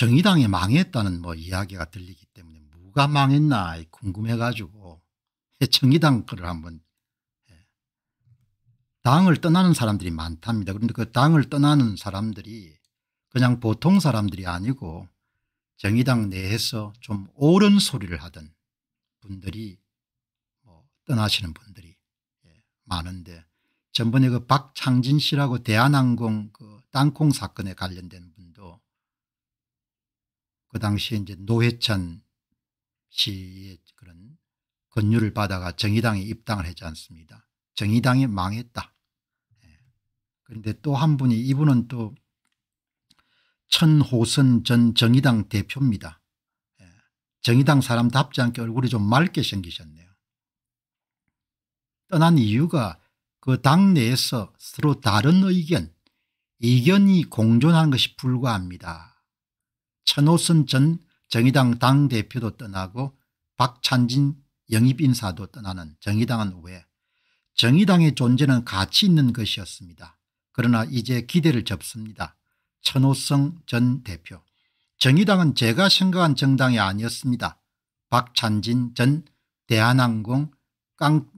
정의당이 망했다는 뭐 이야기가 들리기 때문에 누가 망했나 궁금해가지고 정의당 거를 한번 예. 당을 떠나는 사람들이 많답니다. 그런데 그 당을 떠나는 사람들이 그냥 보통 사람들이 아니고 정의당 내에서 좀 옳은 소리를 하던 분들이 뭐 떠나시는 분들이 예, 많은데 전번에 그 박창진 씨라고 대한항공 그 땅콩 사건에 관련된 분그 당시에 이제 노회찬 씨의 그런 권유를 받아가 정의당에 입당을 했지 않습니다. 정의당이 망했다. 예. 그런데 또 한 분이 이분은 또 천호선 전 정의당 대표입니다. 예. 정의당 사람답지 않게 얼굴이 좀 맑게 생기셨네요. 떠난 이유가 그 당내에서 서로 다른 의견, 이견이 공존하 것이 불과합니다. 천호순 전 정의당 당대표도 떠나고 박찬진 영입인사도 떠나는 정의당은 왜 정의당의 존재는 가치 있는 것이었습니다. 그러나 이제 기대를 접습니다. 천호성 전 대표 정의당은 제가 생각한 정당이 아니었습니다. 박찬진 전 대한항공 깡,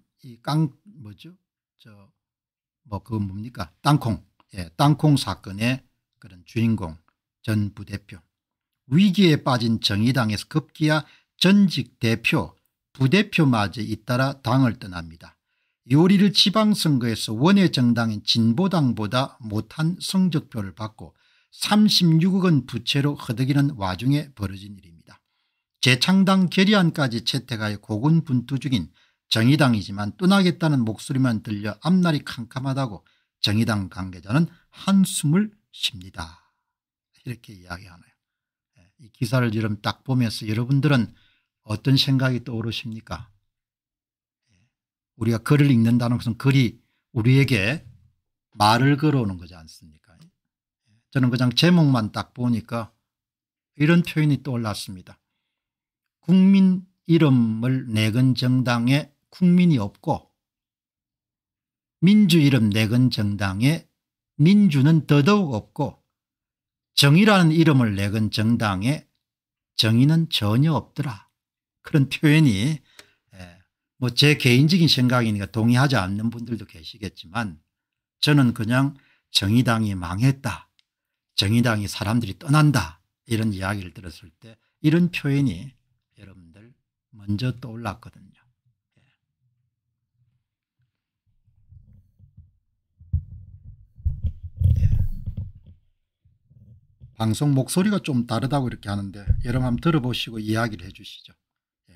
깡 뭐죠? 저, 뭐, 그건 뭡니까? 땅콩. 예, 땅콩 사건의 그런 주인공 전 부대표. 위기에 빠진 정의당에서 급기야 전직 대표 부대표마저 잇따라 당을 떠납니다. 요리를 지방선거에서 원외 정당인 진보당보다 못한 성적표를 받고 36억 원 부채로 허덕이는 와중에 벌어진 일입니다. 재창당 결의안까지 채택하여 고군분투 중인 정의당이지만 떠나겠다는 목소리만 들려 앞날이 캄캄하다고 정의당 관계자는 한숨을 쉽니다. 이렇게 이야기하네요. 이 기사를 지금 딱 보면서 여러분들은 어떤 생각이 떠오르십니까? 우리가 글을 읽는다는 것은 글이 우리에게 말을 걸어오는 거지 않습니까? 저는 그냥 제목만 딱 보니까 이런 표현이 떠올랐습니다. 국민 이름을 내건 정당에 국민이 없고 민주 이름 내건 정당에 민주는 더더욱 없고 정의라는 이름을 내건 정당에 정의는 전혀 없더라. 그런 표현이 예, 뭐제 개인적인 생각이니까 동의하지 않는 분들도 계시겠지만 저는 그냥 정의당이 망했다. 정의당이 사람들이 떠난다. 이런 이야기를 들었을 때 이런 표현이 여러분들 먼저 떠올랐거든요. 방송 목소리가 좀 다르다고 이렇게 하는데 여러분 한번 들어보시고 이야기를 해 주시죠. 예.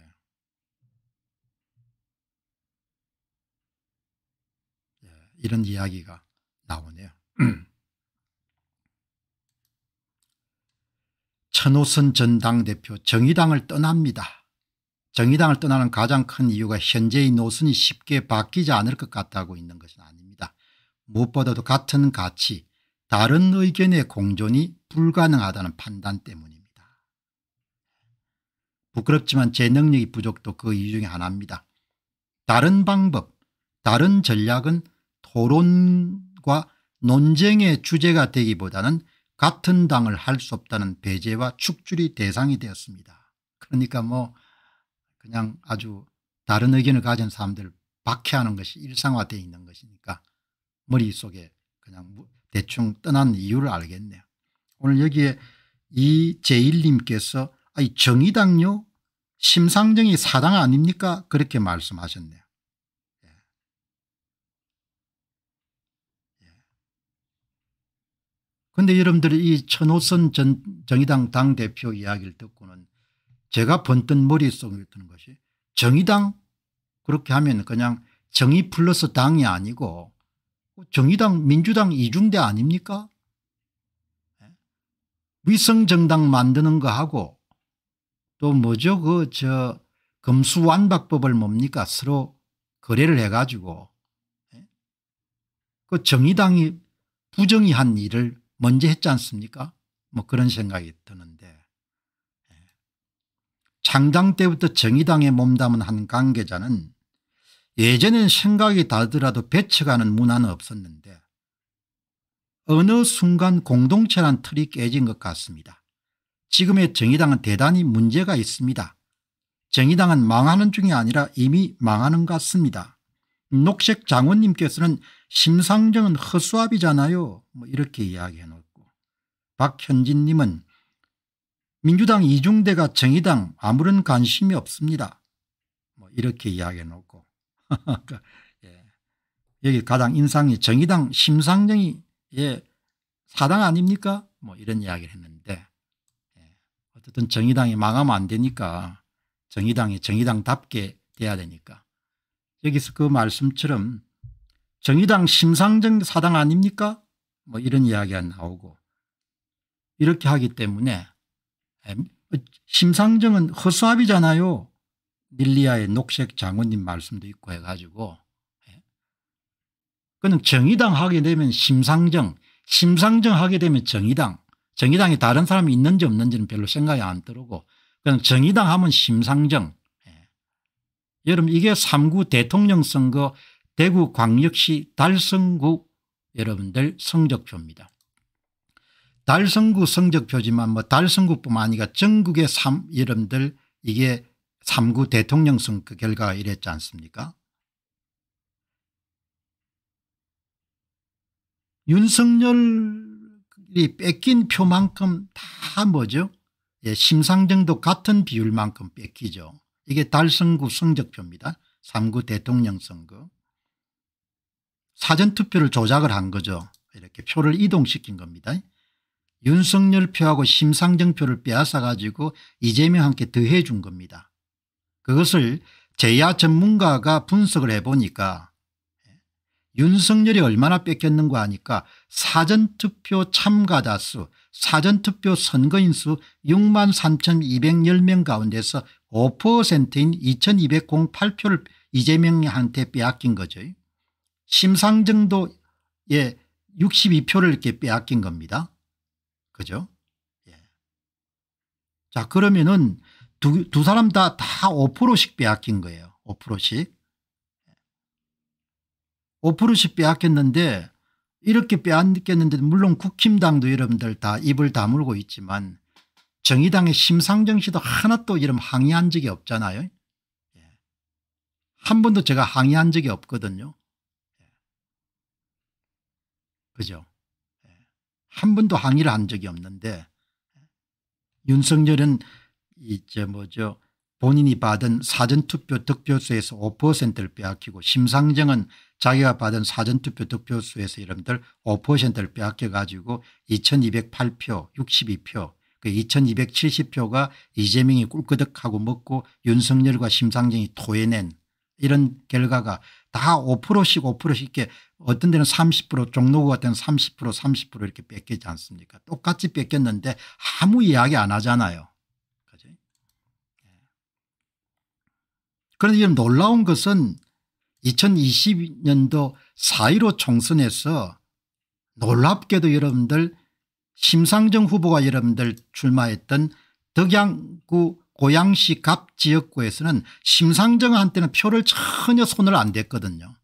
예, 이런 이야기가 나오네요. 천호선 전당대표 정의당을 떠납니다. 정의당을 떠나는 가장 큰 이유가 현재의 노선이 쉽게 바뀌지 않을 것 같다고 있는 것은 아닙니다. 무엇보다도 같은 가치, 다른 의견의 공존이 불가능하다는 판단 때문입니다. 부끄럽지만 제 능력이 부족도 그 이유 중에 하나입니다. 다른 방법, 다른 전략은 토론과 논쟁의 주제가 되기보다는 같은 당을 할 수 없다는 배제와 축출이 대상이 되었습니다. 그러니까 뭐 그냥 아주 다른 의견을 가진 사람들 박해하는 것이 일상화되어 있는 것이니까 머릿속에 그냥 대충 떠난 이유를 알겠네요. 오늘 여기에 이제일님께서 아니 정의당요? 심상정이 사당 아닙니까? 그렇게 말씀하셨네요. 예. 예. 근데 여러분들이 이 천호선 전, 정의당 당대표 이야기를 듣고는 제가 번뜬 머릿속에 드는 것이 정의당 그렇게 하면 그냥 정의 플러스 당이 아니고 정의당 민주당 이중대 아닙니까 위성 정당 만드는 거 하고 또 뭐죠 그 저 금수완박법을 뭡니까 서로 거래를 해가지고 예? 그 정의당이 부정이 한 일을 먼저 했지 않습니까 뭐 그런 생각이 드는데 예. 창당 때부터 정의당에 몸담은 한 관계자는 예전엔 생각이 다르더라도 배척하는 문화는 없었는데 어느 순간 공동체란 틀이 깨진 것 같습니다. 지금의 정의당은 대단히 문제가 있습니다. 정의당은 망하는 중이 아니라 이미 망하는 것 같습니다. 녹색 장원님께서는 심상정은 허수아비잖아요. 뭐 이렇게 이야기해 놓고 박현진님은 민주당 이중대가 정의당 아무런 관심이 없습니다. 뭐 이렇게 이야기해 놓고 그러니까, 예. 여기 가장 인상이 정의당 심상정이 예, 사당 아닙니까? 뭐 이런 이야기를 했는데 예, 어쨌든 정의당이 망하면 안 되니까 정의당이 정의당답게 돼야 되니까 여기서 그 말씀처럼 정의당 심상정 사당 아닙니까? 뭐 이런 이야기가 나오고 이렇게 하기 때문에 예, 심상정은 허수아비잖아요. 밀리아의 녹색 장군님 말씀도 있고 해가지고 그는 정의당 하게 되면 심상정 심상정 하게 되면 정의당 정의당에 다른 사람이 있는지 없는지는 별로 생각이 안 들고 어 그냥 정의당 하면 심상정 예. 여러분 이게 3구 대통령 선거 대구 광역시 달성구 여러분들 성적표입니다. 달성구 성적표지만 뭐 달성구뿐만 아니라 전국의 3 여러분들 이게 3구 대통령 선거 결과가 이랬지 않습니까 윤석열이 뺏긴 표만큼 다 뭐죠 예, 심상정도 같은 비율만큼 뺏기죠. 이게 달성구 성적표입니다. 3구 대통령 선거. 사전투표를 조작을 한 거죠. 이렇게 표를 이동시킨 겁니다. 윤석열 표하고 심상정 표를 빼앗아 가지고 이재명 함께 더해 준 겁니다. 그것을 제야 전문가가 분석을 해보니까 윤석열이 얼마나 뺏겼는가 하니까 사전투표 참가자 수 사전투표 선거인 수 6만 3210명 가운데서 5%인 2208표를 이재명한테 빼앗긴 거죠. 심상정도의 62표를 이렇게 빼앗긴 겁니다. 그죠? 예. 자 그러면은 두, 두 사람 다 다 5%씩 빼앗긴 거예요. 5%씩. 5%씩 빼앗겼는데 이렇게 빼앗겼는데 물론 국힘당도 여러분들 다 입을 다물고 있지만 정의당의 심상정 씨도 하나도 이런 항의한 적이 없잖아요. 예. 한 번도 제가 항의한 적이 없거든요. 예. 그죠? 예. 한 번도 항의를 한 적이 없는데 윤석열은 이제 뭐죠 본인이 받은 사전투표 득표수에서 5%를 빼앗기고 심상정은 자기가 받은 사전투표 득표수에서 여러분들 5%를 빼앗겨 가지고 2208표 62표 그 2270표가 이재명이 꿀꺽덕하고 먹고 윤석열과 심상정이 토해낸 이런 결과가 다 5%씩 5%씩 이렇게 어떤 데는 30% 종로구 같은 30% 30% 이렇게 뺏기지 않습니까 똑같이 뺏겼는데 아무 이야기 안 하잖아요. 그런데 예. 이금 놀라운 것은 2020년도 4.15 총선에서 놀랍게도 여러분들 심상정 후보가 여러분들 출마했던 덕양구 고양시 갑 지역구에서는 심상정한테는 표를 전혀 손을 안 댔거든요.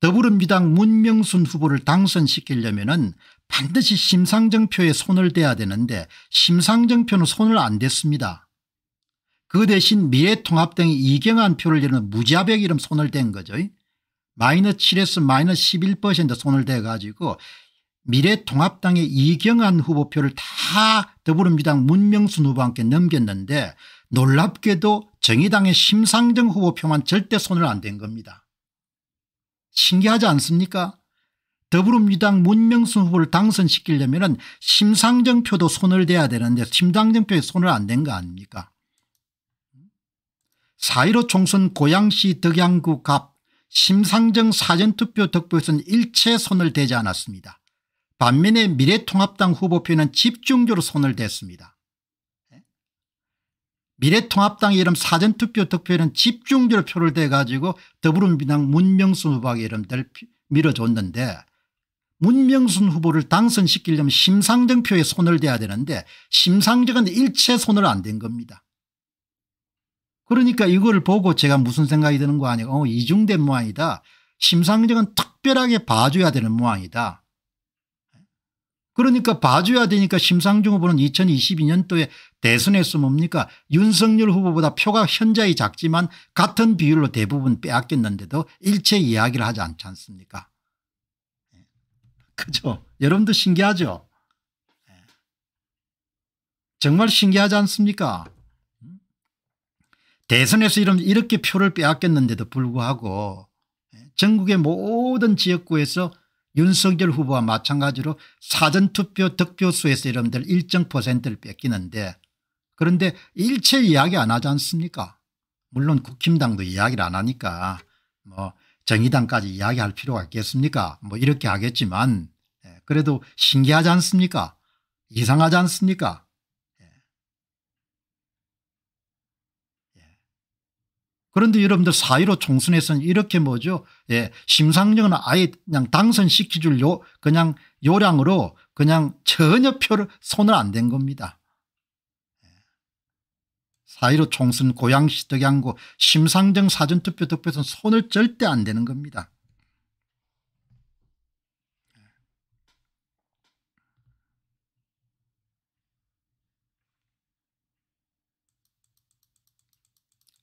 더불어민주당 문명순 후보를 당선시키려면 반드시 심상정 표에 손을 대야 되는데 심상정 표는 손을 안 댔습니다. 그 대신 미래통합당이 이경한 표를 내는 무자백 이름 손을 댄 거죠. 마이너스 7에서 마이너스 11% 손을 대 가지고 미래통합당의 이경한 후보표를 다 더불어민주당 문명순 후보한테 넘겼는데 놀랍게도 정의당의 심상정 후보표만 절대 손을 안 댄 겁니다. 신기하지 않습니까 더불어민주당 문명순 후보를 당선시키려면 심상정 표도 손을 대야 되는데 심상정 표에 손을 안 댄 거 아닙니까 4.15 총선 고양시 덕양구 갑 심상정 사전투표 득표에서는 일체 손을 대지 않았습니다. 반면에 미래통합당 후보표는 집중적으로 손을 댔습니다. 예? 미래통합당 이름 사전투표 득표에는 집중적으로 표를 대가지고 더불어민주당 문명순 후보에게 이름들 밀어줬는데 문명순 후보를 당선시키려면 심상정 표에 손을 대야 되는데 심상정은 일체 손을 안 댄 겁니다. 그러니까 이걸 보고 제가 무슨 생각이 드는 거 아니에요. 어, 이중된 모양이다. 심상정은 특별하게 봐줘야 되는 모양이다. 그러니까 봐줘야 되니까 심상정 후보는 2022년도에 대선에서 뭡니까 윤석열 후보보다 표가 현저히 작지만 같은 비율로 대부분 빼앗겼는데도 일체 이야기를 하지 않지 않습니까 예. 그죠 여러분도 신기하죠 예. 정말 신기하지 않습니까 대선에서 이렇게 이 표를 빼앗겼는데도 불구하고 예, 전국의 모든 지역구에서 윤석열 후보와 마찬가지로 사전투표 득표수에서 여러분들 일정 퍼센트를 뺏기는데 그런데 일체 이야기 안 하지 않습니까 물론 국힘당도 이야기를 안 하니까 뭐 정의당까지 이야기할 필요가 있겠습니까 뭐 이렇게 하겠지만 예, 그래도 신기하지 않습니까 이상하지 않습니까 그런데 여러분들 사1로 총선에서는 이렇게 뭐죠 예, 심상정은 아예 그냥 당선시키줄 요 그냥 요량으로 그냥 전혀 표를 손을 안 댄 겁니다. 예. 사1로 총선 고양시 덕양구 심상정 사전투표 득표선 손을 절대 안 대는 겁니다.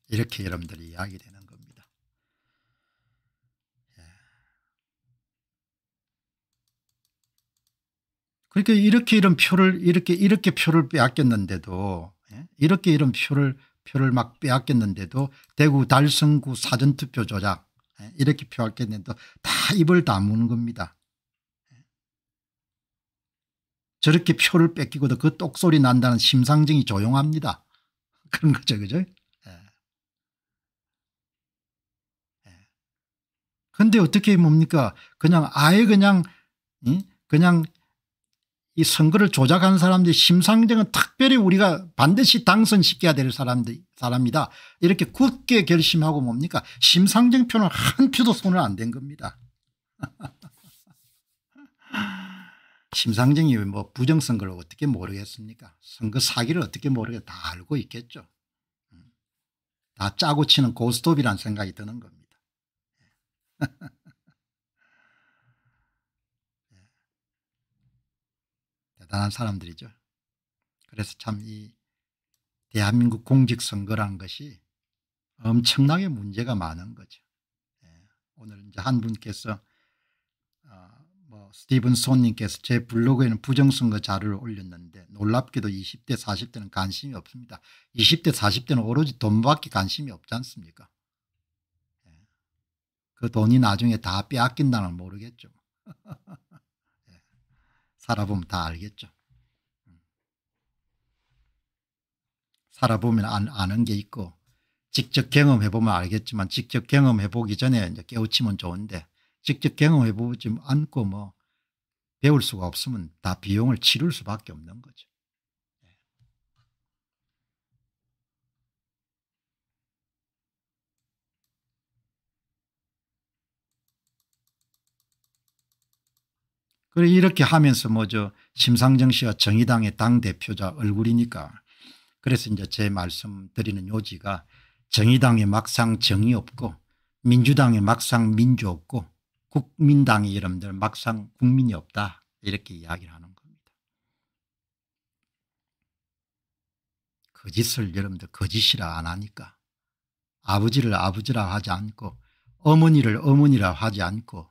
이렇게 여러분들이 이야기 되는 겁니다. 예. 그러니까 이렇게 이런 표를 이렇게 이렇게 표를 빼앗겼는데도 예? 이렇게 이런 표를 표를 막 빼앗겼는데도 대구 달성구 사전투표 조작 예? 이렇게 표했겠는데도 다 입을 다무는 겁니다. 예. 저렇게 표를 뺏기고도 그 똑소리 난다는 심상정이 조용합니다. 그런 거죠. 그죠? 근데 어떻게 뭡니까 그냥 아예 그냥 그냥 이 선거를 조작한 사람들이 심상정은 특별히 우리가 반드시 당선시켜야 될 사람들, 사람이다 이렇게 굳게 결심하고 뭡니까 심상정 표는 한 표도 손을 안 댄 겁니다. 심상정이 뭐 부정선거를 어떻게 모르겠습니까 선거 사기를 어떻게 모르겠다 알고 있겠죠. 음. 다 짜고 치는 고스톱이란 생각이 드는 겁니다. 예. 대단한 사람들이죠. 그래서 참 이 대한민국 공직선거란 것이 엄청나게 문제가 많은 거죠. 예. 오늘 이제 한 분께서 어, 뭐 스티븐 손님께서 제 블로그에는 부정선거 자료를 올렸는데 놀랍게도 20대 40대는 관심이 없습니다. 20대 40대는 오로지 돈밖에 관심이 없지 않습니까 그 돈이 나중에 다 빼앗긴다는 모르겠죠. 예. 살아보면 다 알겠죠. 음. 살아보면 아는 게 있고 직접 경험해보면 알겠지만 직접 경험해보기 전에 이제 깨우치면 좋은데 직접 경험해보지 않고 뭐 배울 수가 없으면 다 비용을 치를 수밖에 없는 거죠. 그래 이렇게 하면서 뭐죠 심상정 씨가 정의당의 당대표자 얼굴이니까 그래서 이제 제 말씀 드리는 요지가 정의당의 막상 정의 없고 민주당의 막상 민주 없고 국민당이 여러분들 막상 국민이 없다 이렇게 이야기를 하는 겁니다. 거짓을 여러분들 거짓이라 안 하니까 아버지를 아버지라 하지 않고 어머니를 어머니라 하지 않고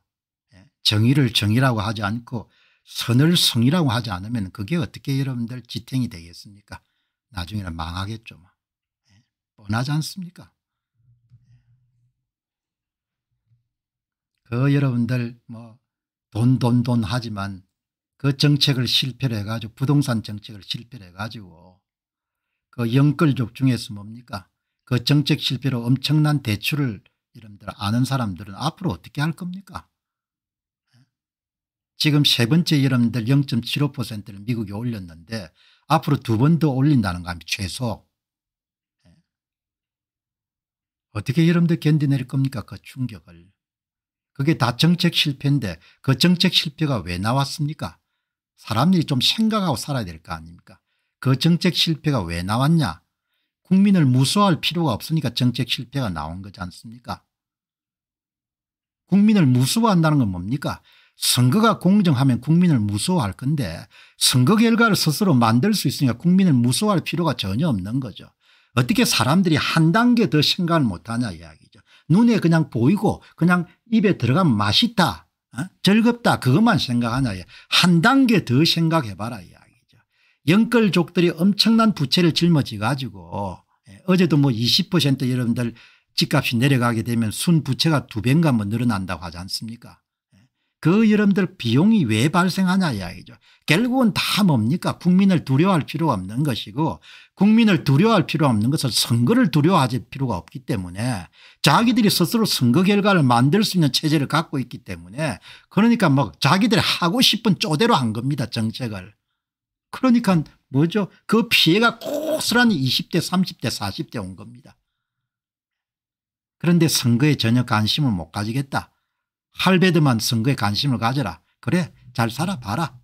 정의를 정의라고 하지 않고 선을 성이라고 하지 않으면 그게 어떻게 여러분들 지탱이 되겠습니까 나중에는 망하겠죠. 뭐. 예, 뻔하지 않습니까 그 여러분들 뭐 돈 돈 돈 하지만 그 정책을 실패를 해가지고 부동산 정책을 실패를 해가지고 그 영끌족 중에서 뭡니까 그 정책 실패로 엄청난 대출을 여러분들 아는 사람들은 앞으로 어떻게 할 겁니까 지금 세 번째 여러분들 0.75%를 미국이 올렸는데 앞으로 두 번 더 올린다는 거 아닙니까 최소. 예. 어떻게 여러분들 견디낼 겁니까 그 충격을. 그게 다 정책 실패인데 그 정책 실패가 왜 나왔습니까 사람들이 좀 생각하고 살아야 될 거 아닙니까 그 정책 실패가 왜 나왔냐 국민을 무서워할 필요가 없으니까 정책 실패가 나온 거지 않습니까 국민을 무서워한다는 건 뭡니까 선거가 공정하면 국민을 무서워할 건데 선거 결과를 스스로 만들 수 있으니까 국민을 무서워할 필요가 전혀 없는 거죠. 어떻게 사람들이 한 단계 더 생각을 못하냐 이야기죠. 눈에 그냥 보이고 그냥 입에 들어가면 맛있다 어? 즐겁다 그것만 생각하냐 한 단계 더 생각해봐라 이야기죠. 영끌족들이 엄청난 부채를 짊어지 가지고 예, 어제도 뭐 20% 여러분들 집값이 내려가게 되면 순부채가 두 배인가 뭐 늘어난다고 하지 않습니까 그 여러분들 비용이 왜 발생하냐 이야기죠. 결국은 다 뭡니까 국민을 두려워할 필요 없는 것이고 국민을 두려워할 필요 없는 것은 선거를 두려워하지 필요가 없기 때문에 자기들이 스스로 선거 결과를 만들 수 있는 체제를 갖고 있기 때문에 그러니까 뭐 자기들이 하고 싶은 쪼대로 한 겁니다 정책을. 그러니까 뭐죠 그 피해가 고스란히 20대 30대 40대 온 겁니다. 그런데 선거에 전혀 관심을 못 가지겠다. 할배드만 선거에 관심을 가져라. 그래 잘 살아봐라.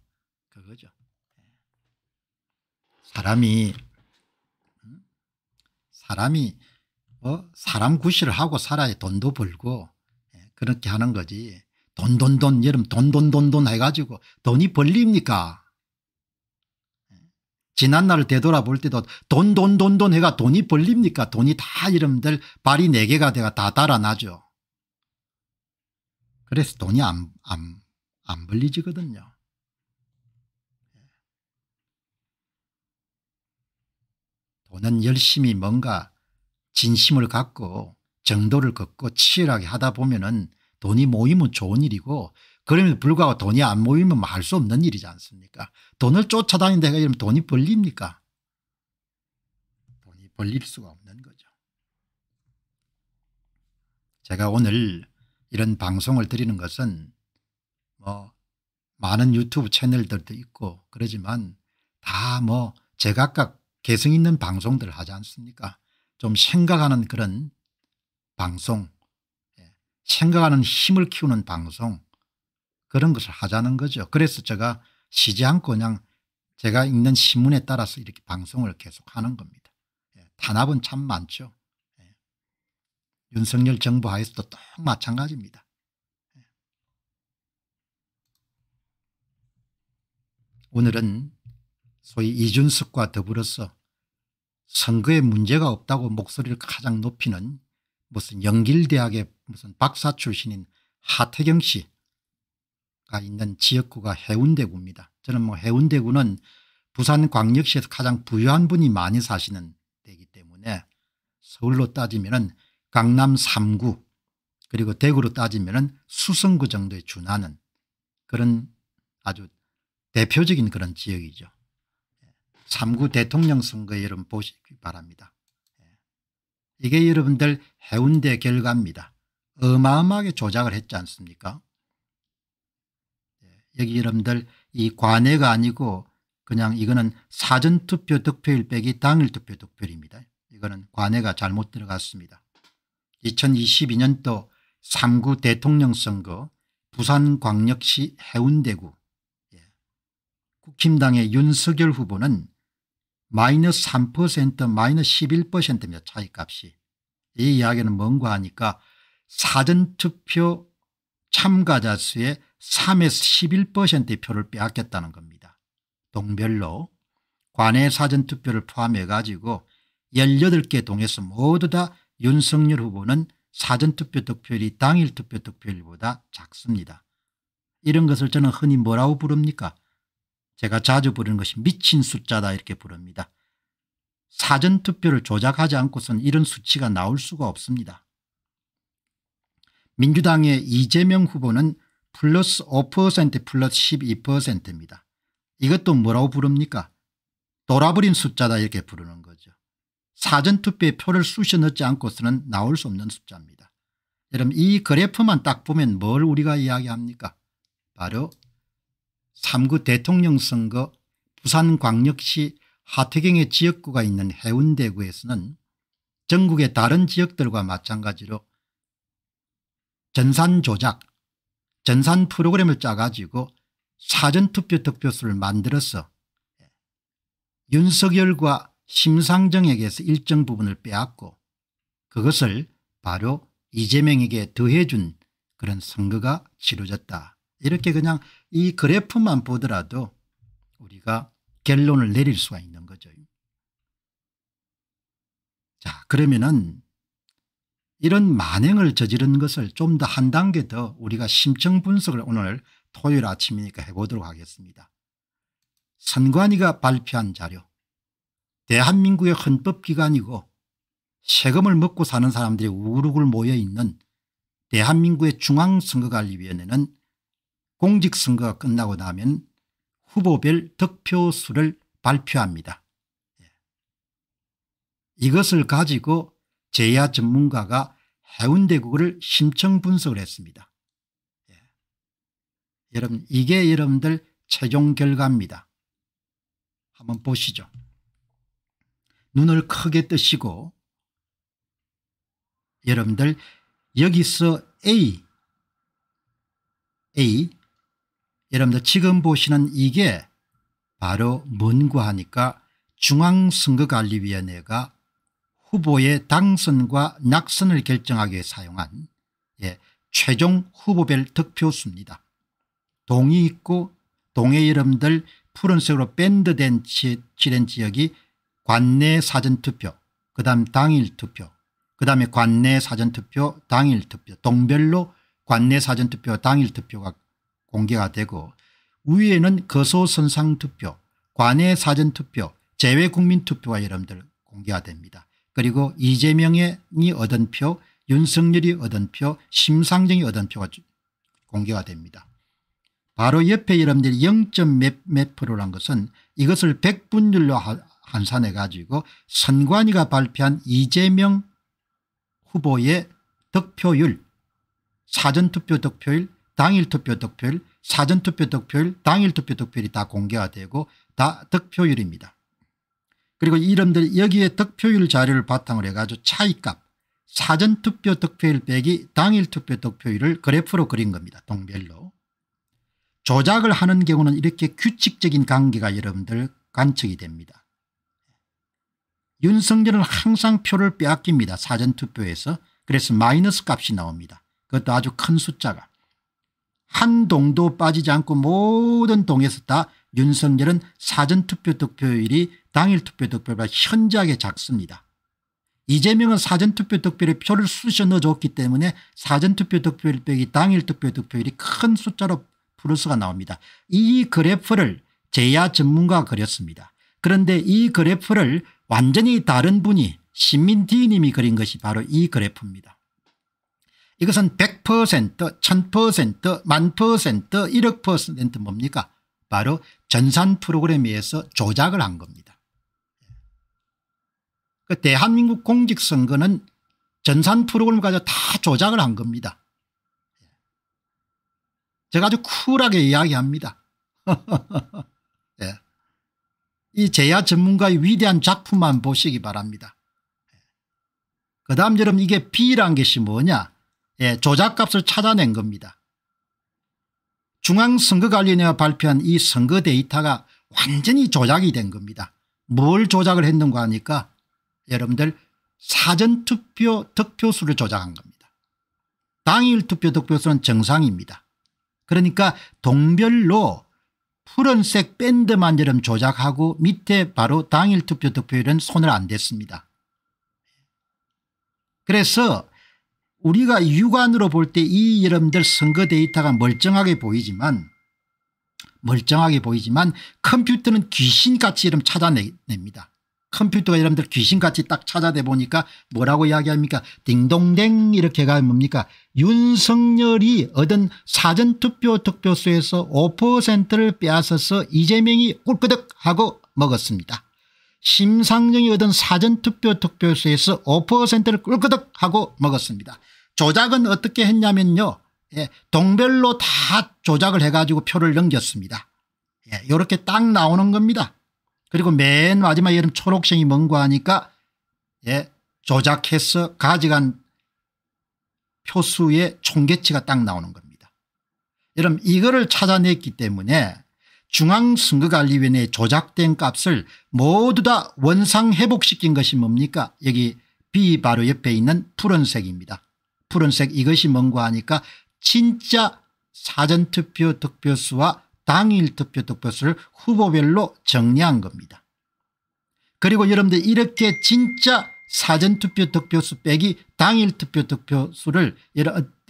그거죠. 사람이 사람이 어? 사람 구실을 하고 살아야 돈도 벌고 예, 그렇게 하는 거지. 돈 돈돈 여름 돈 돈 돈 돈 해가지고 돈이 벌립니까? 예. 지난날을 되돌아볼 때도 돈 돈 돈 돈 해가 돈이 벌립니까? 돈이 다 이름들 발이 4개가 돼가 다 달아나죠. 그래서 돈이 안, 안, 안 벌리지거든요. 돈은 열심히 뭔가 진심을 갖고 정도를 걷고 치열하게 하다 보면은 돈이 모이면 좋은 일이고 그럼에도 불구하고 돈이 안 모이면 뭐 할수 없는 일이지 않습니까 돈을 쫓아다닌다 해가 러면 돈이 벌립니까 돈이 벌릴 수가 없는 거죠 제가 오늘 이런 방송을 드리는 것은 뭐 많은 유튜브 채널들도 있고 그러지만 다 뭐 제각각 개성 있는 방송들 하지 않습니까 좀 생각하는 그런 방송 예, 생각하는 힘을 키우는 방송 그런 것을 하자는 거죠. 그래서 제가 쉬지 않고 그냥 제가 읽는 신문에 따라서 이렇게 방송을 계속하는 겁니다. 탄압은 예, 참 많죠. 윤석열 정부 하에서도 똑 마찬가지입니다. 오늘은 소위 이준석과 더불어서 선거에 문제가 없다고 목소리를 가장 높이는 무슨 연길대학의 무슨 박사 출신인 하태경 씨가 있는 지역구가 해운대구입니다. 저는 뭐 해운대구는 부산광역시에서 가장 부유한 분이 많이 사시는 데이기 때문에 서울로 따지면 강남 3구 그리고 대구로 따지면 수성구 정도에 준하는 그런 아주 대표적인 그런 지역이죠. 3구 대통령 선거 여러분 보시기 바랍니다. 이게 여러분들 해운대 결과입니다. 어마어마하게 조작을 했지 않습니까 여기 여러분들 이 관해가 아니고 그냥 이거는 사전투표 득표일 빼기 당일 투표 득표입니다. 일 이거는 관해가 잘못 들어갔습니다. 2022년도 3구 대통령 선거 부산광역시 해운대구 예. 국힘당의 윤석열 후보는 마이너스 3% 마이너스 11%입니다. 차이값이. 이 이야기는 뭔가 하니까 사전투표 참가자 수의 3에서 11%의 표를 빼앗겼다는 겁니다. 동별로 관내 사전투표를 포함해 가지고 18개 동에서 모두 다 윤석열 후보는 사전투표 득표율이 당일 투표 득표율보다 작습니다. 이런 것을 저는 흔히 뭐라고 부릅니까? 제가 자주 부르는 것이 미친 숫자다 이렇게 부릅니다. 사전투표를 조작하지 않고선 이런 수치가 나올 수가 없습니다. 민주당의 이재명 후보는 플러스 5% 플러스 12%입니다. 이것도 뭐라고 부릅니까? 돌아버린 숫자다 이렇게 부르는 거죠. 사전투표에 표를 쑤셔 넣지 않고서는 나올 수 없는 숫자입니다. 여러분 이 그래프만 딱 보면 뭘 우리가 이야기합니까 바로 3구 대통령 선거 부산광역시 하태경의 지역구가 있는 해운대구에서는 전국의 다른 지역들과 마찬가지로 전산 조작, 전산 프로그램을 짜가지고 사전투표 득표수를 만들어서 윤석열과 심상정에게서 일정 부분을 빼앗고 그것을 바로 이재명에게 더해준 그런 선거가 치러졌다. 이렇게 그냥 이 그래프만 보더라도 우리가 결론을 내릴 수가 있는 거죠. 자 그러면은 이런 만행을 저지른 것을 좀 더 한 단계 더 우리가 심층 분석을 오늘 토요일 아침이니까 해보도록 하겠습니다. 선관위가 발표한 자료 대한민국의 헌법기관이고 세금을 먹고 사는 사람들이 우르르 모여있는 대한민국의 중앙선거관리위원회는 공직선거가 끝나고 나면 후보별 득표수를 발표합니다. 예. 이것을 가지고 제야 전문가가 해운대국을 심층 분석을 했습니다. 예. 여러분 이게 여러분들 최종 결과입니다. 한번 보시죠. 눈을 크게 뜨시고 여러분들 여기서 A A 여러분들 지금 보시는 이게 바로 뭔가 하니까 중앙선거관리위원회가 후보의 당선과 낙선을 결정하기 위해 사용한 예, 최종 후보별 득표수입니다. 동이 있고 동의 여러분들 푸른색으로 밴드된 지, 된 지역이 관내 사전투표 그 다음 당일투표 그 다음에 관내 사전투표 당일투표 동별로 관내 사전투표 당일투표가 공개가 되고 위에는 거소선상투표 관내 사전투표 재외국민투표가 여러분들 공개가 됩니다. 그리고 이재명이 얻은 표 윤석열이 얻은 표 심상정이 얻은 표가 공개가 됩니다. 바로 옆에 여러분들이 0. 몇, 몇 프로란 것은 이것을 백분율로 환산해 가지고 선관위가 발표한 이재명 후보의 득표율 사전투표 득표율 당일투표 득표율 사전투표 득표율 당일투표 득표율이 다 공개가 되고 다 득표율입니다. 그리고 이름들 여기에 득표율 자료를 바탕으로 해가지고 차이값 사전투표 득표율 빼기 당일투표 득표율을 그래프로 그린 겁니다. 동별로. 조작을 하는 경우는 이렇게 규칙적인 관계가 여러분들 관측이 됩니다. 윤석열은 항상 표를 빼앗깁니다. 사전투표에서. 그래서 마이너스 값이 나옵니다. 그것도 아주 큰 숫자가. 한 동도 빠지지 않고 모든 동에서 다 윤석열은 사전투표 득표율이 당일 투표 득표보다 현저하게 작습니다. 이재명은 사전투표 득표율에 표를 쑤셔 넣어줬기 때문에 사전투표 득표율 빼기 당일 투표 득표율이 큰 숫자로 플러스가 나옵니다. 이 그래프를 제야 전문가가 그렸습니다. 그런데 이 그래프를 완전히 다른 분이 신민디님이 그린 것이 바로 이 그래프입니다. 이것은 100% 1000% 1 1억% 뭡니까 바로 전산 프로그램에 의해서 조작을 한 겁니다. 그 대한민국 공직선거는 전산 프로그램 가지고 다 조작을 한 겁니다. 제가 아주 쿨하게 이야기합니다. 이 제야 전문가의 위대한 작품만 보시기 바랍니다. 그 다음 여러분 이게 B란 것이 뭐냐 예, 조작값을 찾아낸 겁니다. 중앙선거관리위원회가 발표한 이 선거 데이터가 완전히 조작이 된 겁니다. 뭘 조작을 했는가 하니까 여러분들 사전투표 득표수를 조작한 겁니다. 당일 투표 득표수는 정상입니다. 그러니까 동별로 푸른색 밴드만처럼 조작하고 밑에 바로 당일 투표 투표율은 손을 안 댔습니다. 그래서 우리가 육안으로 볼 때 이 여러분들 선거 데이터가 멀쩡하게 보이지만 멀쩡하게 보이지만 컴퓨터는 귀신같이 이름 찾아냅니다. 컴퓨터가 여러분들 귀신같이 딱 찾아대 보니까 뭐라고 이야기합니까 딩동댕 이렇게 가면 뭡니까 윤석열이 얻은 사전투표 득표수에서 5%를 빼앗아서 이재명이 꿀끄덕 하고 먹었습니다. 심상정이 얻은 사전투표 득표수에서 5%를 꿀끄덕 하고 먹었습니다. 조작은 어떻게 했냐면요. 예, 동별로 다 조작을 해가지고 표를 넘겼습니다. 예, 이렇게 딱 나오는 겁니다. 그리고 맨 마지막에 이런 초록색이 뭔고 하니까 예 조작해서 가져간 표수의 총계치가 딱 나오는 겁니다. 여러분 이거를 찾아냈기 때문에 중앙선거관리위원회 조작된 값을 모두 다 원상회복시킨 것이 뭡니까 여기 B 바로 옆에 있는 푸른색입니다. 푸른색 이것이 뭔고 하니까 진짜 사전투표 득표수와 당일 투표 득표수를 후보별로 정리한 겁니다. 그리고 여러분들 이렇게 진짜 사전투표 득표수 빼기 당일 투표 득표수를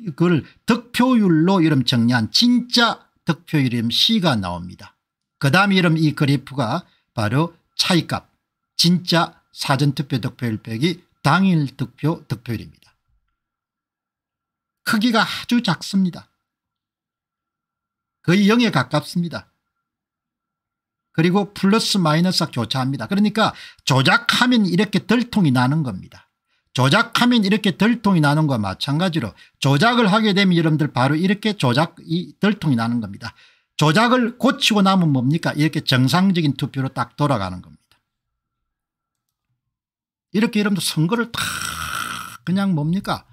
그걸 득표율로 여름 정리한 진짜 득표율 이름 C가 나옵니다. 그 다음에 이름 이 그래프가 바로 차이값 진짜 사전투표 득표율 빼기 당일 득표 득표율입니다. 크기가 아주 작습니다. 거의 0에 가깝습니다. 그리고 플러스 마이너스가 교차합니다. 그러니까 조작하면 이렇게 덜통이 나는 겁니다. 조작하면 이렇게 덜통이 나는 것과 마찬가지로 조작을 하게 되면 여러분들 바로 이렇게 조작 이 덜통이 나는 겁니다. 조작을 고치고 나면 뭡니까 이렇게 정상적인 투표로 딱 돌아가는 겁니다. 이렇게 여러분들 선거를 다 그냥 뭡니까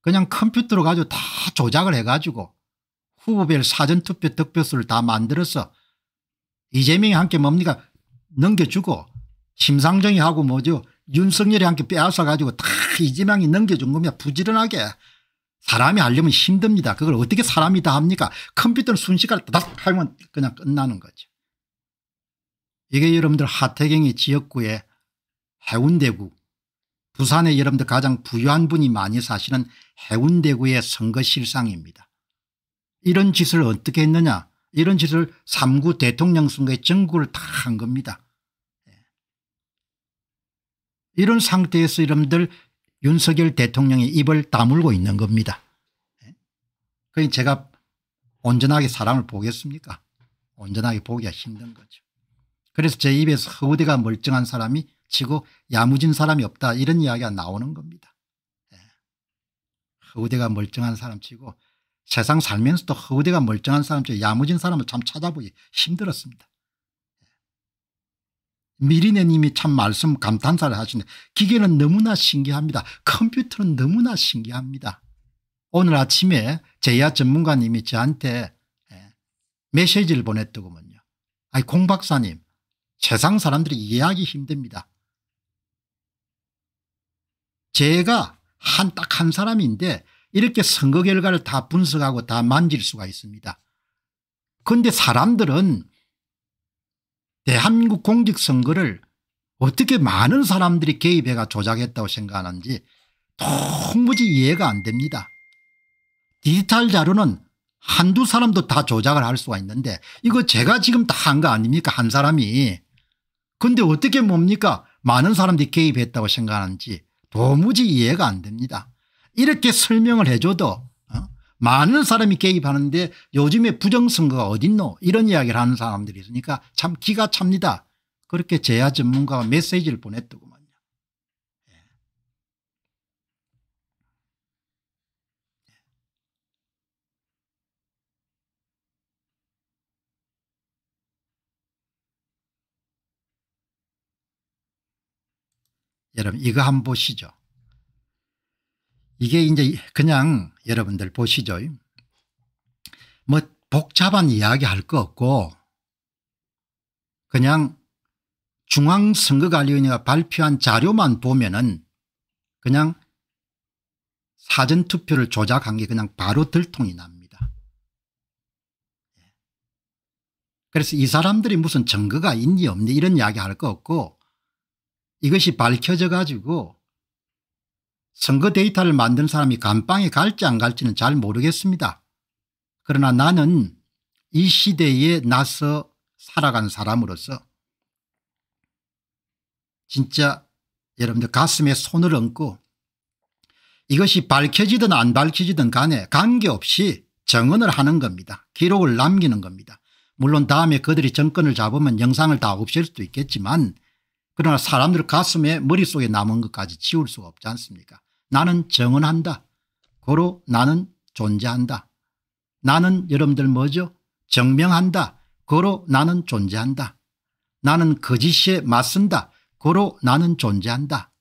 그냥 컴퓨터로 가지고 다 조작을 해가지고 후보별 사전투표 득표수를 다 만들어서 이재명이 함께 뭡니까 넘겨주고 심상정이 하고 뭐죠 윤석열이 함께 빼앗아가지고 다 이재명이 넘겨준 거면 부지런하게 사람이 하려면 힘듭니다. 그걸 어떻게 사람이 다 합니까 컴퓨터는 순식간에 다닥 하면 그냥 끝나는 거죠. 이게 여러분들 하태경의 지역구에 해운대구 부산에 여러분들 가장 부유한 분이 많이 사시는 해운대구의 선거 실상입니다. 이런 짓을 어떻게 했느냐 이런 짓을 3구 대통령 선거에 전국을 다 한 겁니다. 예. 이런 상태에서 여러분들 윤석열 대통령의 입을 다물고 있는 겁니다. 예. 그러니 제가 온전하게 사람을 보겠습니까 온전하게 보기가 힘든 거죠. 그래서 제 입에서 허우대가 멀쩡한 사람이 치고 야무진 사람이 없다 이런 이야기가 나오는 겁니다. 허우대가 예. 멀쩡한 사람 치고 세상 살면서도 허우대가 멀쩡한 사람처럼 야무진 사람을 참 찾아보기 힘들었습니다. 미리네님이 참 말씀 감탄사를 하시는데 기계는 너무나 신기합니다. 컴퓨터는 너무나 신기합니다. 오늘 아침에 제야 전문가님이 저한테 예, 메시지를 보냈더구먼요. 아니 공 박사님 세상 사람들이 이해하기 힘듭니다. 제가 한 딱한 한 사람인데 이렇게 선거 결과를 다 분석하고 다 만질 수가 있습니다. 그런데 사람들은 대한민국 공직선거를 어떻게 많은 사람들이 개입해가 조작했다고 생각하는지 도무지 이해가 안 됩니다. 디지털 자료는 한두 사람도 다 조작을 할 수가 있는데 이거 제가 지금 다 한 거 아닙니까 한 사람이. 근데 어떻게 뭡니까 많은 사람들이 개입했다고 생각하는지 도무지 이해가 안 됩니다. 이렇게 설명을 해줘도 어? 많은 사람이 개입하는데 요즘에 부정선거가 어딨노 이런 이야기를 하는 사람들이 있으니까 참 기가 찹니다. 그렇게 제야 전문가가 메시지를 보냈더구만요. 예. 예. 여러분 이거 한번 보시죠. 이게 이제 그냥 여러분들 보시죠. 뭐 복잡한 이야기 할 거 없고 그냥 중앙선거관리위원회가 발표한 자료만 보면은 그냥 사전투표를 조작한 게 그냥 바로 들통이 납니다. 그래서 이 사람들이 무슨 증거가 있니 없니 이런 이야기 할 거 없고 이것이 밝혀져 가지고 선거 데이터를 만든 사람이 감방에 갈지 안 갈지는 잘 모르겠습니다. 그러나 나는 이 시대에 나서 살아간 사람으로서 진짜 여러분들 가슴에 손을 얹고 이것이 밝혀지든 안 밝혀지든 간에 관계없이 정언을 하는 겁니다. 기록을 남기는 겁니다. 물론 다음에 그들이 정권을 잡으면 영상을 다 없앨 수도 있겠지만 그러나 사람들 가슴에 머릿속에 남은 것까지 지울 수가 없지 않습니까 나는 정언한다. 고로 나는 존재한다. 나는 여러분들 뭐죠? 증명한다. 고로 나는 존재한다. 나는 거짓에 맞선다. 고로 나는 존재한다.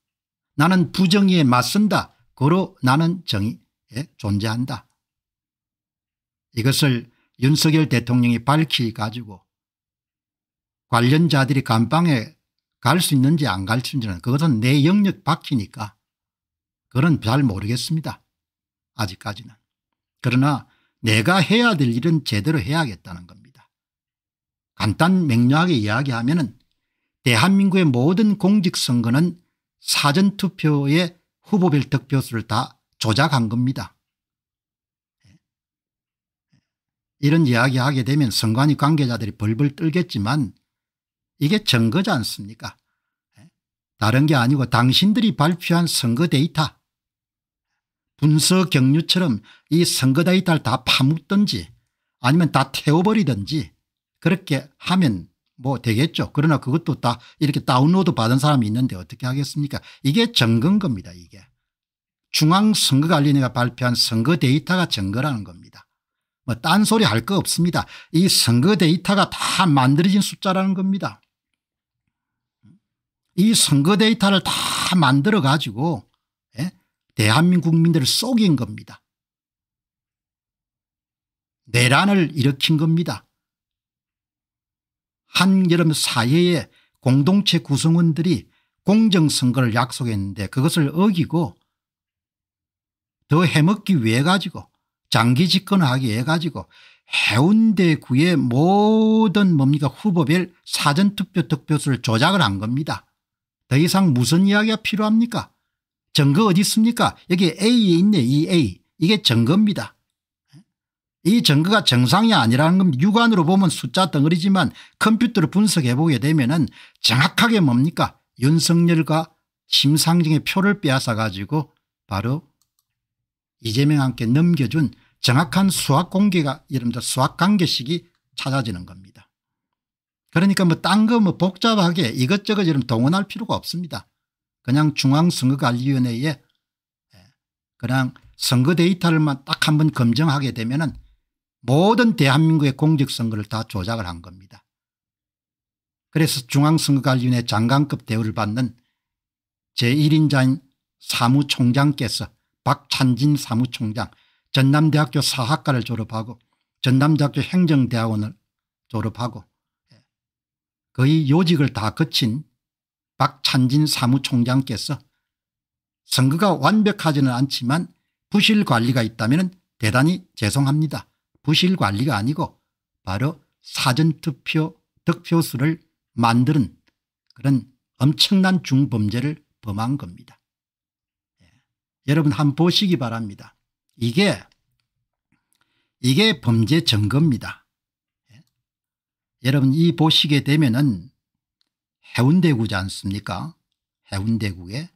나는 부정의에 맞선다. 고로 나는 정의에 예, 존재한다. 이것을 윤석열 대통령이 밝히 가지고 관련자들이 감방에 갈 수 있는지 안 갈 수 있는지는 그것은 내 영역 밖이니까 그건 잘 모르겠습니다. 아직까지는. 그러나 내가 해야 될 일은 제대로 해야겠다는 겁니다. 간단 명료하게 이야기하면 은 대한민국의 모든 공직선거는 사전투표에 후보별 득표수를 다 조작한 겁니다. 이런 이야기하게 되면 선관위 관계자들이 벌벌 떨겠지만 이게 증거지 않습니까 다른 게 아니고 당신들이 발표한 선거 데이터 분서 경유처럼 이 선거다이 딸다 파묻든지 아니면 다 태워버리든지 그렇게 하면 뭐 되겠죠. 그러나 그것도 다 이렇게 다운로드 받은 사람이 있는데 어떻게 하겠습니까 이게 정건 겁니다 이게. 중앙선거관리위원회가 발표한 선거 데이터가 증거라는 겁니다. 뭐 딴소리 할 거 없습니다. 이 선거 데이터가 다 만들어진 숫자라는 겁니다. 이 선거 데이터를 다 만들어 가지고 대한민국 국민들을 속인 겁니다. 내란을 일으킨 겁니다. 한여름 사회의 공동체 구성원들이 공정선거를 약속했는데 그것을 어기고 더 해먹기 위해 가지고 장기 집권하기 위해 가지고 해운대구의 모든 뭡니까 후보별 사전투표 득표수를 조작을 한 겁니다. 더 이상 무슨 이야기가 필요합니까 증거 어디 있습니까? 여기 A에 있네 이 A. 이게 증거입니다. 이 증거가 정상이 아니라는 건 육안으로 보면 숫자 덩어리지만 컴퓨터로 분석해 보게 되면 은 정확하게 뭡니까 윤석열과 심상정의 표를 빼앗아 가지고 바로 이재명과 함 넘겨준 정확한 수학 공개가 이른바 수학 관계식이 찾아지는 겁니다. 그러니까 뭐 딴 거뭐 뭐 복잡하게 이것저것 이름 동원할 필요가 없습니다. 그냥 중앙선거관리위원회에 예, 그냥 선거 데이터를딱 한 번 검증하게 되면 은 모든 대한민국의 공직선거를 다 조작을 한 겁니다. 그래서 중앙선거관리위원회 장관급 대우를 받는 제1인자인 사무총장께서 박찬진 사무총장 전남대학교 사학과를 졸업하고 전남대학교 행정대학원을 졸업하고 예, 거의 요직을 다 거친 박찬진 사무총장께서 선거가 완벽하지는 않지만 부실관리가 있다면 대단히 죄송합니다. 부실관리가 아니고 바로 사전투표 득표수를 만드는 그런 엄청난 중범죄를 범한 겁니다. 예. 여러분 한번 보시기 바랍니다. 이게 이게 범죄 증거입니다. 예. 여러분 이 보시게 되면은 해운대구지 않습니까 해운대구에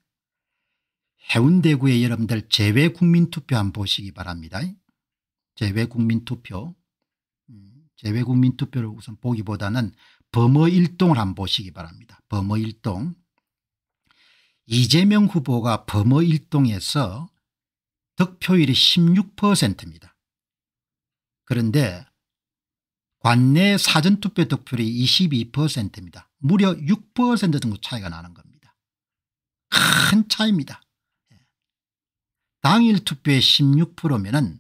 해운대구에 여러분들 재외국민투표 한번 보시기 바랍니다. 재외국민투표 음, 재외국민투표를 우선 보기보다는 범어일동을 한번 보시기 바랍니다. 범어일동 이재명 후보가 범어일동에서 득표율이 16%입니다. 그런데 관내 사전투표 득표율이 22%입니다. 무려 6% 정도 차이가 나는 겁니다. 큰 차이입니다. 예. 당일 투표의 16%면 은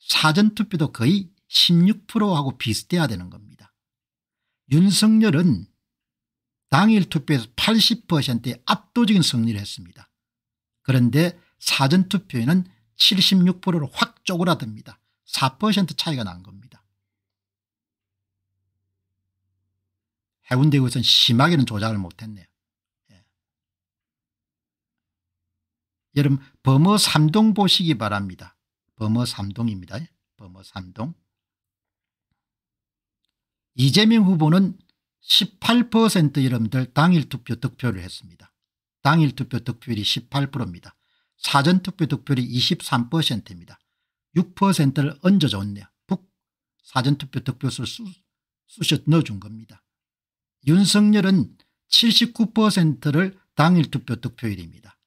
사전투표도 거의 16%하고 비슷해야 되는 겁니다. 윤석열은 당일 투표에서 80%의 압도적인 승리를 했습니다. 그런데 사전투표에는 76%로 확 쪼그라듭니다. 4% 차이가 난 겁니다. 해운대에서는 심하게는 조작을 못했네요. 예. 여러분 범어 삼동 보시기 바랍니다. 범어 삼동입니다. 예. 범어 삼동. 이재명 후보는 18% 여러분들 당일 투표 득표를 했습니다. 당일 투표 득표율이 18%입니다. 사전 투표 득표율이 23%입니다. 6%를 얹어줬네요. 북 사전 투표 득표수를 쑤셔 넣어준 겁니다. 윤석열은 79%를 당일 투표 득표율입니다.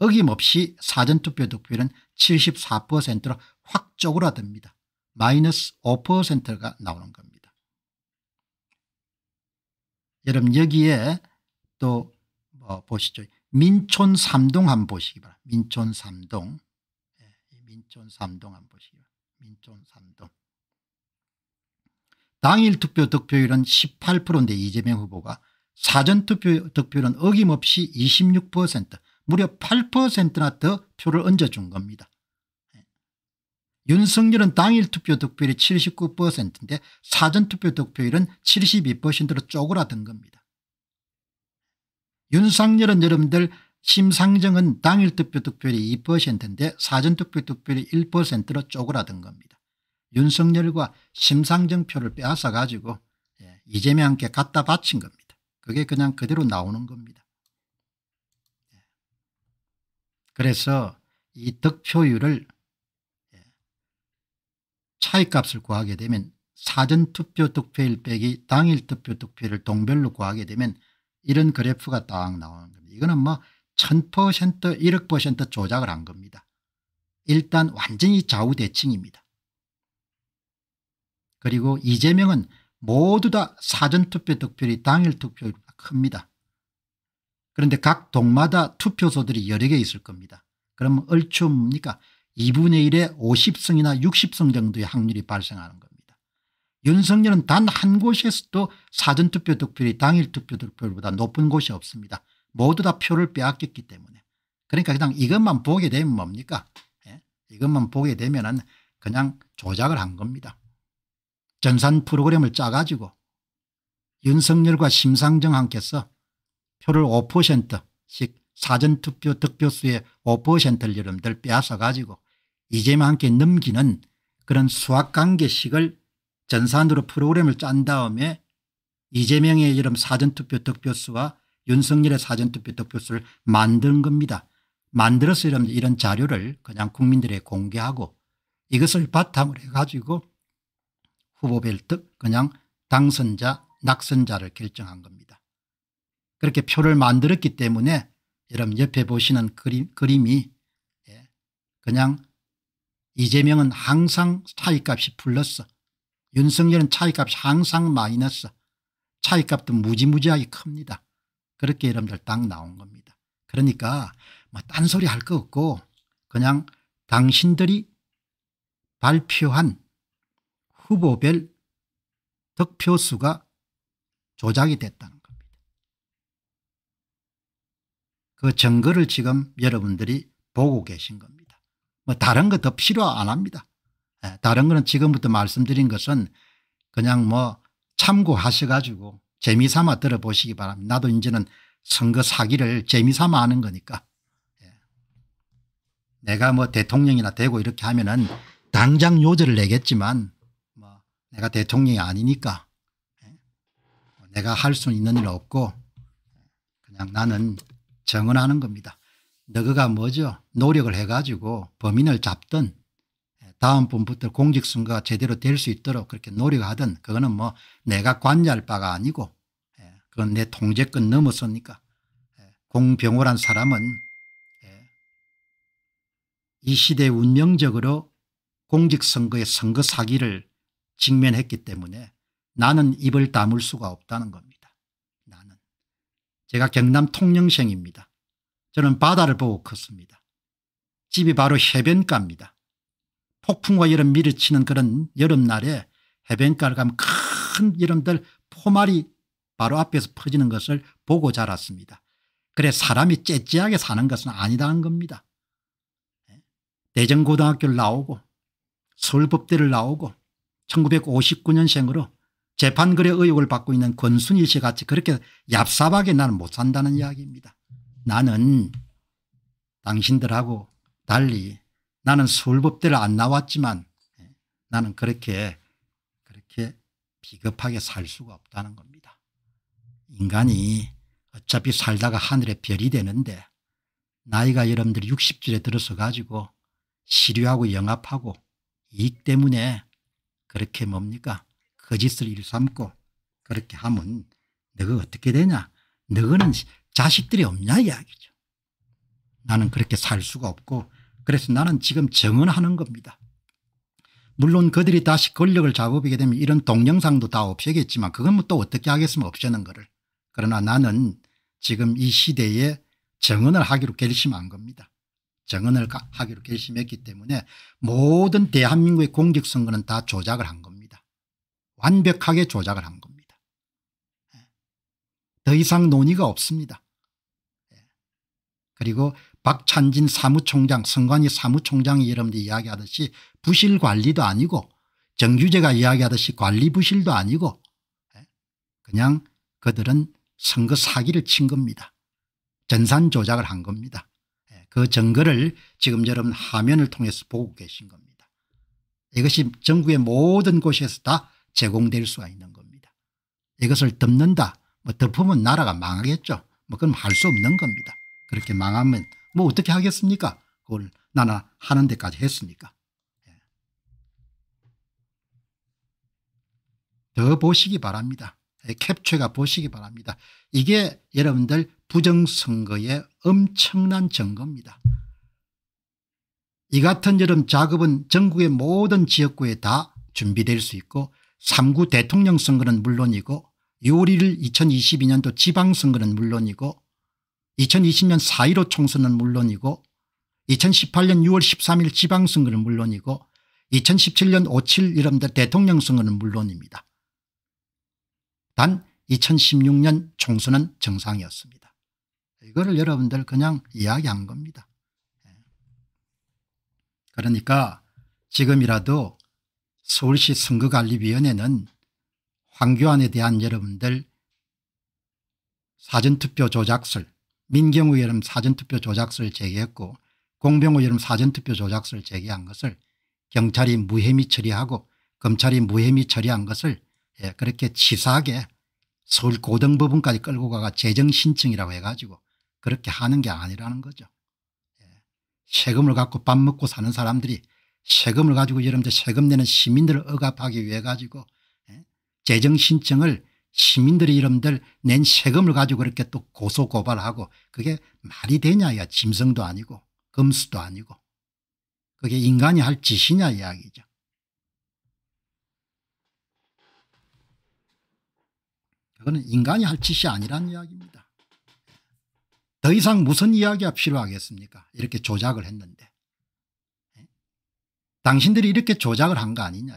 어김없이 사전투표 득표율은 74%로 확 쪼그라듭니다. 마이너스 5%가 나오는 겁니다. 여러분 여기에 또뭐 보시죠. 민촌 삼동 한번 보시기 바랍니다. 민촌 삼동. 예, 민촌 삼동 한번 보시기 바랍니다. 민촌 삼동. 당일 투표 득표율은 18%인데 이재명 후보가 사전투표 득표율은 어김없이 26% 무려 8%나 더 표를 얹어준 겁니다. 윤석열은 당일 투표 득표율이 79%인데 사전투표 득표율은 72%로 쪼그라든 겁니다. 윤석열은 여러분들 심상정은 당일 투표 득표율이 2%인데 사전투표 득표율이 1%로 쪼그라든 겁니다. 윤석열과 심상정표를 빼앗아 가지고 예, 이재명께 갖다 바친 겁니다. 그게 그냥 그대로 나오는 겁니다. 예. 그래서 이 득표율을 예, 차이값을 구하게 되면 사전투표 득표율 빼기 당일 투표 득표율을 동별로 구하게 되면 이런 그래프가 딱 나오는 겁니다. 이거는 뭐1000% 1억 조작을 한 겁니다. 일단 완전히 좌우대칭입니다. 그리고 이재명은 모두 다 사전투표 득표율이 당일 투표율보다 큽니다. 그런데 각 동마다 투표소들이 여러 개 있을 겁니다. 그러면 얼추 뭡니까 2분의 1에 50승이나 60승 정도의 확률이 발생하는 겁니다. 윤석열은 단 한 곳에서도 사전투표 득표율이 당일 투표 득표율보다 높은 곳이 없습니다. 모두 다 표를 빼앗겼기 때문에. 그러니까 그냥 이것만 보게 되면 뭡니까? 예? 이것만 보게 되면 은 그냥 조작을 한 겁니다. 전산 프로그램을 짜가지고 윤석열과 심상정함께서 표를 5%씩 사전투표 득표수의 5%를 여러분들 빼앗아가지고 이재명한테 넘기는 그런 수학관계식을 전산으로 프로그램을 짠 다음에 이재명의 이름 사전투표 득표수와 윤석열의 사전투표 득표수를 만든 겁니다. 만들어서 이런, 자료를 그냥 국민들에 게 공개하고 이것을 바탕으로 해가지고 후보 벨트 그냥 당선자 낙선자를 결정한 겁니다. 그렇게 표를 만들었기 때문에 여러분 옆에 보시는 그림, 그림이 예, 그냥 이재명은 항상 차이값이 플러스 윤석열은 차이값이 항상 마이너스 차이값도 무지무지하게 큽니다. 그렇게 여러분들 딱 나온 겁니다. 그러니까 뭐 딴소리 할 거 없고 그냥 당신들이 발표한 후보별 득표수가 조작이 됐다는 겁니다. 그 증거를 지금 여러분들이 보고 계신 겁니다. 뭐 다른 거 더 필요 안 합니다. 예, 다른 거는 지금부터 말씀드린 것은 그냥 뭐 참고하셔가지고 재미삼아 들어보시기 바랍니다. 나도 이제는 선거 사기를 재미삼아 하는 거니까. 예. 내가 뭐 대통령이나 되고 이렇게 하면은 당장 요절을 내겠지만 내가 대통령이 아니니까 내가 할 수 있는 일 없고 그냥 나는 정언하는 겁니다. 너그가 뭐죠? 노력을 해가지고 범인을 잡든 다음 분부터 공직선거가 제대로 될 수 있도록 그렇게 노력하든 그거는 뭐 내가 관여할 바가 아니고 그건 내 통제권 넘어서니까 공병호란 사람은 이시대 운명적으로 공직선거의 선거 사기를 직면했기 때문에 나는 입을 다물 수가 없다는 겁니다. 나는. 제가 경남 통영생입니다. 저는 바다를 보고 컸습니다. 집이 바로 해변가입니다. 폭풍과 이런 밀어치는 그런 여름날에 해변가를 가면 큰 이름들 포말이 바로 앞에서 퍼지는 것을 보고 자랐습니다. 그래 사람이 째째하게 사는 것은 아니다는 겁니다. 예? 대전고등학교를 나오고 서울법대를 나오고 1959년생으로 재판거래 의혹을 받고 있는 권순일 씨 같이 그렇게 얍삽하게 나는 못 산다는 이야기입니다. 나는 당신들하고 달리 나는 서울법대를 안 나왔지만 예, 나는 그렇게 그렇게 비겁하게 살 수가 없다는 겁니다. 인간이 어차피 살다가 하늘에 별이 되는데 나이가 여러분들 60줄에 들어서 가지고 시류하고 영합하고 이익 때문에 그렇게 뭡니까 거짓을 일삼고 그렇게 하면 너가 어떻게 되냐 너는 자식들이 없냐 이야기죠. 나는 그렇게 살 수가 없고 그래서 나는 지금 정언하는 겁니다. 물론 그들이 다시 권력을 잡아오게 되면 이런 동영상도 다 없애겠지만 그건 뭐 또 어떻게 하겠으면 없애는 거를. 그러나 나는 지금 이 시대에 정언을 하기로 결심한 겁니다. 정언을 하기로 결심했기 때문에 모든 대한민국의 공직선거는 다 조작을 한 겁니다. 완벽하게 조작을 한 겁니다. 예. 더 이상 논의가 없습니다. 예. 그리고 박찬진 사무총장 선관위 사무총장이 여러분들이 이야기하듯이 부실관리도 아니고 정규제가 이야기하듯이 관리부실도 아니고 예. 그냥 그들은 선거 사기를 친 겁니다. 전산 조작을 한 겁니다. 그 증거를 지금 여러분 화면을 통해서 보고 계신 겁니다. 이것이 전국의 모든 곳에서 다 제공될 수가 있는 겁니다. 이것을 덮는다. 뭐 덮으면 나라가 망하겠죠. 뭐 그럼 할 수 없는 겁니다. 그렇게 망하면 뭐 어떻게 하겠습니까? 그걸 나나 하는 데까지 했으니까. 예. 더 보시기 바랍니다. 예, 캡처가 보시기 바랍니다. 이게 여러분들 부정선거의 엄청난 증거입니다. 이 같은 여름 작업은 전국의 모든 지역구에 다 준비될 수 있고 3구 대통령 선거는 물론이고 6월 1일 2022년도 지방선거는 물론이고 2020년 4.15 총선은 물론이고 2018년 6월 13일 지방선거는 물론이고 2017년 5.7 이름들 대통령 선거는 물론입니다. 단 2016년 총선은 정상이었습니다. 이거를 여러분들 그냥 이야기한 겁니다. 예. 그러니까 지금이라도 서울시 선거관리위원회는 황교안에 대한 여러분들 사전투표 조작설 민경우 의원 사전투표 조작설 제기했고 공병호 의원 사전투표 조작설 제기한 것을 경찰이 무혐의 처리하고 검찰이 무혐의 처리한 것을 예, 그렇게 치사하게 서울고등법원까지 끌고 가가 재정신청이라고 해가지고 그렇게 하는 게 아니라는 거죠. 예. 세금을 갖고 밥 먹고 사는 사람들이 세금을 가지고 여러분들 세금 내는 시민들을 억압하기 위해 가지고 예. 재정 신청을 시민들이 여러분들 낸 세금을 가지고 그렇게 또 고소 고발하고 그게 말이 되냐 야 짐승도 아니고 금수도 아니고 그게 인간이 할 짓이냐 이야기죠. 그거는 인간이 할 짓이 아니란 이야기입니다. 더 이상 무슨 이야기가 필요하겠습니까 이렇게 조작을 했는데 예? 당신들이 이렇게 조작을 한 거 아니냐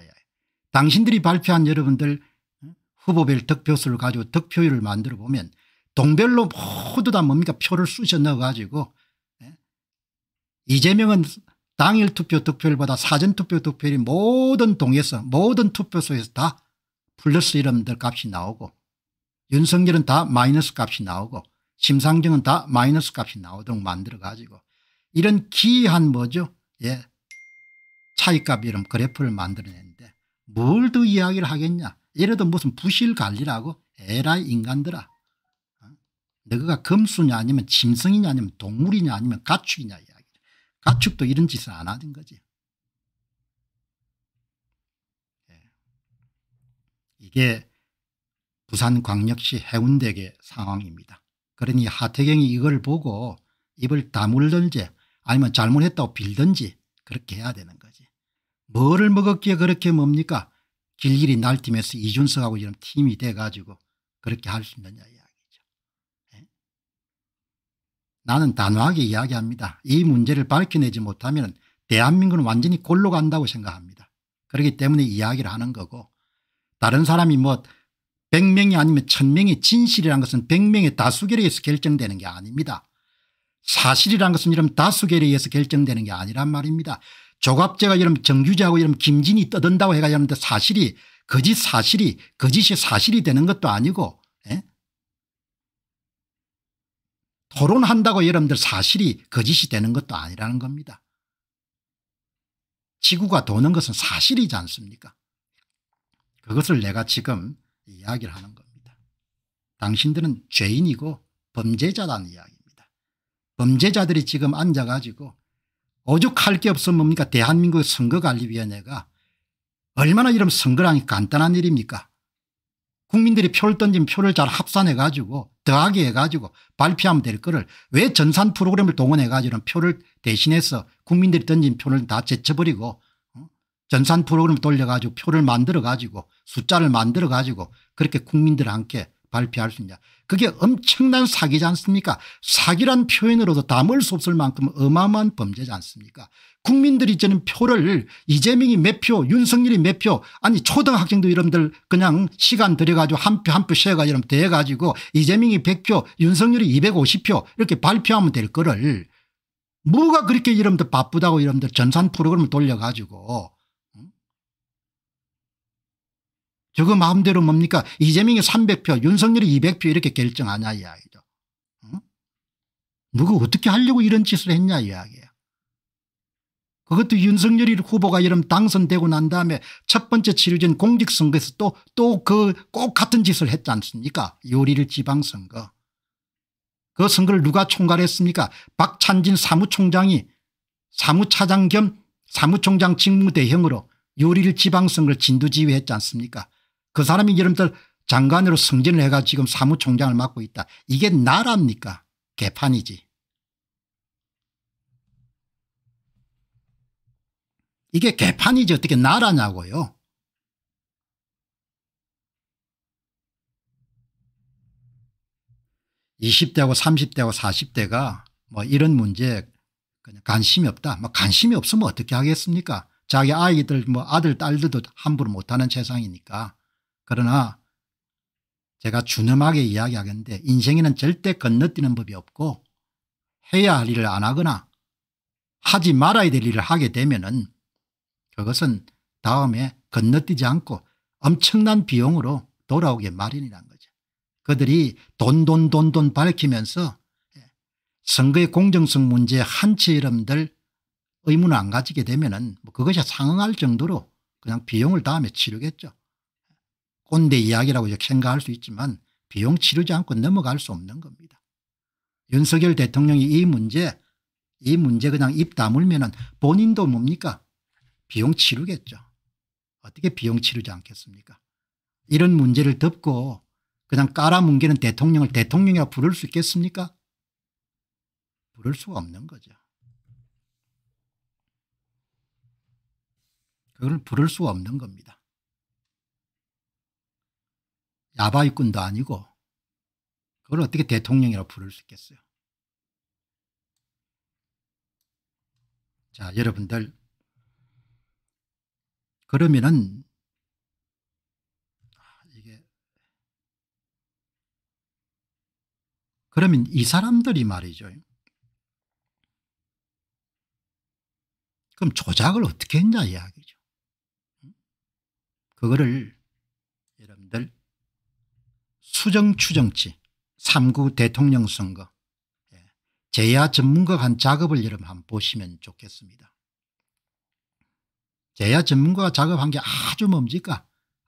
당신들이 발표한 여러분들 예? 후보별 득표수를 가지고 득표율을 만들어 보면 동별로 모두 다 뭡니까 표를 쑤셔 넣어 가지고 예? 이재명은 당일 투표 득표율보다 사전 투표 득표율이 모든 동에서 모든 투표소에서 다 플러스 이름들 값이 나오고 윤석열은 다 마이너스 값이 나오고 심상정은 다 마이너스 값이 나오도록 만들어 가지고 이런 기이한 뭐죠 예 차이값 이름 그래프를 만들어냈는데 뭘 더 이야기를 하겠냐 예를도 무슨 부실관리라고 에라이 인간들아 어? 너가 금수냐 아니면 짐승이냐 아니면 동물이냐 아니면 가축이냐 이야기 가축도 이런 짓을 안하던 거지 예. 이게 부산광역시 해운대계 상황입니다 그러니 하태경이 이걸 보고 입을 다물든지 아니면 잘못했다고 빌든지 그렇게 해야 되는 거지. 뭐를 먹었기에 그렇게 뭡니까? 길길이 날팀에서 이준석하고 이런 팀이 돼가지고 그렇게 할 수 있느냐 이야기죠. 네? 나는 단호하게 이야기합니다. 이 문제를 밝혀내지 못하면 대한민국은 완전히 골로 간다고 생각합니다. 그렇기 때문에 이야기를 하는 거고 다른 사람이 뭐 100명이 아니면 1000명이 진실이라는 것은 100명의 다수결에 의해서 결정되는 게 아닙니다. 사실이라는 것은 이런 다수결에 의해서 결정되는 게 아니란 말입니다. 조갑제가 이런 정규제하고 이런 김진이 떠든다고 해가 이러는데 사실이 거짓 사실이 거짓이 사실이 되는 것도 아니고 에? 예? 토론한다고 여러분들 사실이 거짓이 되는 것도 아니라는 겁니다. 지구가 도는 것은 사실이지 않습니까 그것을 내가 지금 이야기를 하는 겁니다. 당신들은 죄인이고 범죄자라는 이야기입니다. 범죄자들이 지금 앉아가지고 오죽할 게 없어 뭡니까 대한민국 선거관리위원회가 얼마나 이런 선거라니 간단한 일입니까 국민들이 표를 던진 표를 잘 합산해가지고 더하게 해가지고 발표하면 될 거를 왜 전산 프로그램을 동원해가지고 표를 대신해서 국민들이 던진 표를 다 제쳐버리고 전산 프로그램 돌려가지고 표를 만들어 가지고 숫자를 만들어 가지고 그렇게 국민들 함께 발표할 수 있냐. 그게 엄청난 사기지 않습니까 사기란 표현으로도 담을 수 없을 만큼 어마어마한 범죄지 않습니까 국민들이 저는 표를 이재명이 몇표 윤석열이 몇 표 아니 초등학생도 이름들 그냥 시간 들여가지고 한 표 한 표 세가 이름 대가지고 이재명이 100표 윤석열이 250표 이렇게 발표하면 될 거를 뭐가 그렇게 이름들 바쁘다고 이름들 전산 프로그램을 돌려가지고 저거 마음대로 뭡니까 이재명이 300표 윤석열이 200표 이렇게 결정하냐 이야기죠. 응? 누구 어떻게 하려고 이런 짓을 했냐 이야기예요. 그것도 윤석열이 후보가 이름 당선되고 난 다음에 첫 번째 치르진 공직선거에서 또 또 그 꼭 같은 짓을 했지 않습니까 요리를 지방선거. 그 선거를 누가 총괄했습니까 박찬진 사무총장이 사무차장 겸 사무총장 직무대행으로 요리를 지방선거를 진두지휘했지 않습니까 그 사람이 여러분들 장관으로 승진을 해가 지금 사무총장을 맡고 있다. 이게 나라입니까? 개판이지. 이게 개판이지 어떻게 나라냐고요. 2 0 대하고 3 0 대하고 4 0 대가뭐 이런 문제에 그냥 관심이 없다. 뭐 관심이 없으면 어떻게 하겠습니까? 자기 아이들 뭐 아들 딸들도 함부로 못하는 세상이니까. 그러나 제가 준엄하게 이야기하겠는데 인생에는 절대 건너뛰는 법이 없고 해야 할 일을 안 하거나 하지 말아야 될 일을 하게 되면 은 그것은 다음에 건너뛰지 않고 엄청난 비용으로 돌아오게 마련이란 거죠. 그들이 돈돈돈 돈 밝히면서 예, 선거의 공정성 문제 한치 이름들 의문을 안 가지게 되면 은 뭐 그것이 상응할 정도로 그냥 비용을 다음에 치르겠죠. 꼰대 이야기라고 생각할 수 있지만 비용 치르지 않고 넘어갈 수 없는 겁니다. 윤석열 대통령이 이 문제 이 문제 그냥 입 다물면 본인도 뭡니까 비용 치르겠죠. 어떻게 비용 치르지 않겠습니까 이런 문제를 덮고 그냥 깔아뭉개는 대통령을 대통령이라 부를 수 있겠습니까 부를 수가 없는 거죠. 그걸 부를 수가 없는 겁니다. 나발꾼도 아니고 그걸 어떻게 대통령이라 고 부를 수 있겠어요. 자 여러분들 그러면은 이게 그러면 이 사람들이 말이죠. 그럼 조작을 어떻게 했냐 이야기죠. 그거를 수정추정치 3구 대통령 선거 예, 제야 전문가간 작업을 여러분 한번 보시면 좋겠습니다. 제야 전문가가 작업한 게 아주 뭡니까